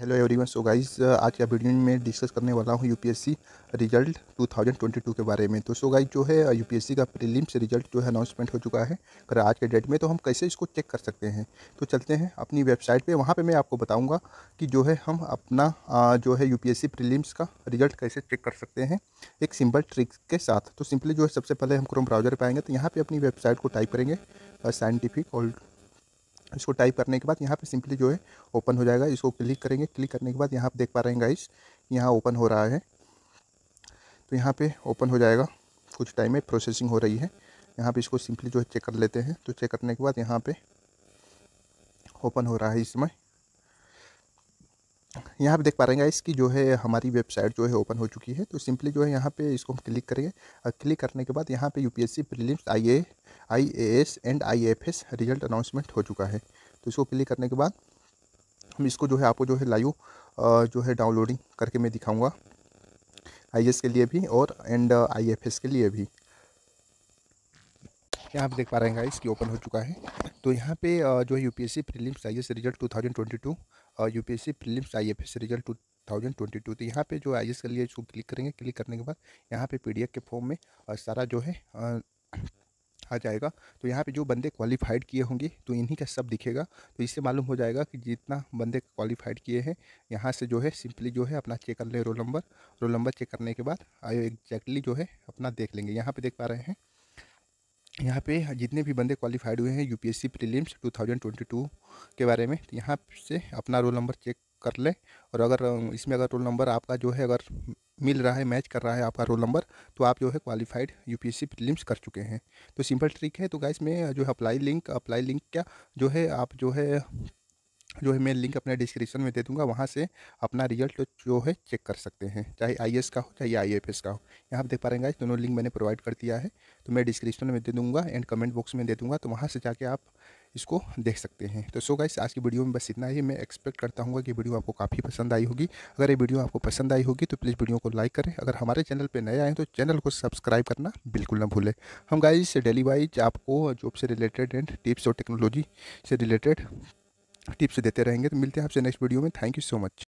hello everyone so guys आज का video में डिस्कस करने वाला हूँ यूपीएससी रिजल्ट 2022 के बारे में तो सो गाइस जो है यूपीएससी uh, का प्रीलिम्स रिजल्ट जो है अनाउंसमेंट हो चुका है अगर आज के डेट में तो हम कैसे इसको चेक कर सकते हैं तो चलते हैं अपनी वेबसाइट पे वहाँ पे मैं आपको बताऊँगा कि जो है हम अपना uh, जो है यू पी का रिजल्ट कैसे चेक कर सकते हैं एक सिंपल ट्रिक के साथ तो सिंपली जो है सबसे पहले हम क्रोम ब्राउजर पर आएंगे तो यहाँ पर अपनी वेबसाइट को टाइप करेंगे साइंटिफिक uh, ऑल्ड इसको टाइप करने के बाद यहाँ पे सिंपली जो है ओपन हो जाएगा इसको क्लिक करेंगे क्लिक करने के बाद यहाँ पे देख पा रहे हैं गाइस यहाँ ओपन हो रहा है तो यहाँ पे ओपन हो जाएगा कुछ टाइम में प्रोसेसिंग हो रही है यहाँ पे इसको सिंपली जो है चेक कर लेते हैं तो चेक करने के बाद यहाँ पे ओपन हो रहा है इसमें यहाँ पे देख पा रहे हैं इसकी जो है हमारी वेबसाइट जो है ओपन हो चुकी है तो सिंपली जो है यहाँ पे इसको हम क्लिक करेंगे और क्लिक करने के बाद यहाँ पे UPSC prelims I A I A S and I F S result announcement हो चुका है तो इसको क्लिक करने के बाद हम इसको जो है आपको जो है लाइव जो है डाउनलोडिंग करके मैं दिखाऊँगा आई के लिए भी और एंड आई के लिए भी यहाँ पे देख पा रहे हैं इसकी ओपन हो चुका है तो यहाँ पे जो है U P S C prelims I S result 2022 U P S C prelims I F S result two thousand twenty two तो यहाँ पे जो आई एस के लिए इसको क्लिक करेंगे क्लिक करने के बाद यहाँ पे पीडीएफ के फॉर्म में सारा जो है आ, आ जाएगा तो यहाँ पे जो बंदे क्वालिफाइड किए होंगे तो इन्हीं का सब दिखेगा तो इससे मालूम हो जाएगा कि जितना बंदे क्वालिफाइड किए हैं यहाँ से जो है सिंपली जो है अपना चेक कर लें roll number roll number check करने के बाद आयो एग्जैक्टली जो है अपना देख लेंगे यहाँ पे देख पा रहे हैं यहाँ पे जितने भी बंदे क्वालिफाइड हुए हैं यूपीएससी प्रीलिम्स 2022 के बारे में तो यहाँ से अपना रोल नंबर चेक कर लें और अगर इसमें अगर रोल नंबर आपका जो है अगर मिल रहा है मैच कर रहा है आपका रोल नंबर तो आप जो है क्वालिफाइड यूपीएससी प्रीलिम्स कर चुके हैं तो सिंपल ट्रिक है तो गाइस में जो है अप्लाई लिंक अप्लाई लिंक क्या जो है आप जो है जो है मैं लिंक अपने डिस्क्रिप्शन में दे दूंगा वहाँ से अपना रिजल्ट तो जो है चेक कर सकते हैं चाहे आई का हो चाहे आई का हो यहाँ आप देख पा रहे हैं दोनों लिंक मैंने प्रोवाइड कर दिया है तो मैं डिस्क्रिप्शन में दे दूँगा एंड कमेंट बॉक्स में दे दूँगा तो वहाँ से जाके आप इसको देख सकते हैं तो सो गाइस आज की वीडियो में बस इतना ही मैं एक्सपेक्ट करता हूँ कि वीडियो आपको काफ़ी पसंद आई होगी अगर ये वीडियो आपको पसंद आई होगी तो प्लीज़ वीडियो को लाइक करें अगर हमारे चैनल पर नए आए तो चैनल को सब्सक्राइब करना बिल्कुल ना भूलें हम गाइस डेली वाइज आपको जॉब से रिलेटेड एंड टिप्स और टेक्नोलॉजी से रिलेटेड टिप्स देते रहेंगे तो मिलते हैं आपसे नेक्स्ट वीडियो में थैंक यू सो मच